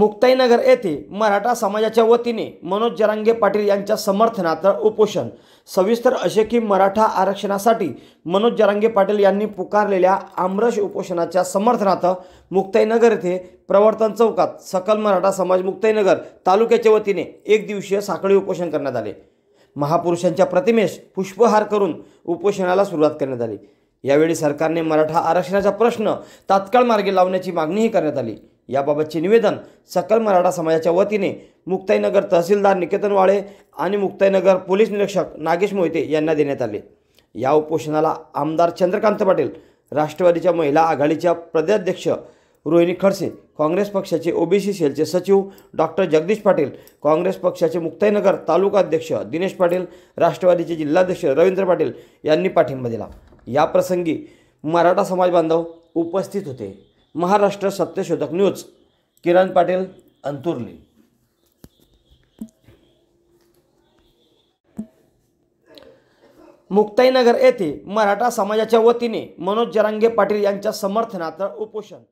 मुक्ताईनगर येथे मराठा समाजाच्या वतीने मनोज जरांगे पाटील यांच्या समर्थनात उपोषण सविस्तर असे की मराठा आरक्षणासाठी मनोज जरांगे पाटील यांनी पुकारलेल्या आमरश उपोषणाच्या समर्थनात मुक्ताईनगर येथे प्रवर्तन चौकात सकल मराठा समाज मुक्ताईनगर तालुक्याच्या वतीने एक दिवसीय साखळी उपोषण करण्यात आले महापुरुषांच्या प्रतिमेस पुष्पहार करून उपोषणाला सुरुवात करण्यात आली यावेळी सरकारने मराठा आरक्षणाचा प्रश्न तात्काळ मार्गे लावण्याची मागणीही करण्यात आली याबाबतचे निवेदन सकल मराठा समाजाच्या वतीने मुक्ताईनगर तहसीलदार निकेतन वाळे आणि मुक्ताईनगर पोलीस निरीक्षक नागेश मोहिते यांना देण्यात आले या उपोषणाला आमदार चंद्रकांत पाटील राष्ट्रवादीच्या महिला आघाडीच्या प्रदेशाध्यक्ष रोहिणी खडसे काँग्रेस पक्षाचे ओबीसी सेलचे सचिव डॉक्टर जगदीश पाटील काँग्रेस पक्षाचे मुक्ताईनगर तालुका अध्यक्ष दिनेश पाटील राष्ट्रवादीचे जिल्हाध्यक्ष रवींद्र पाटील यांनी पाठिंबा दिला याप्रसंगी मराठा समाज बांधव उपस्थित होते महाराष्ट्र सत्यशोधक न्यूज किरण पाटील अंतुर्ली मुक्ताईनगर येथे मराठा समाजाच्या वतीने मनोज जरांगे पाटील यांच्या समर्थनार्थ उपोषण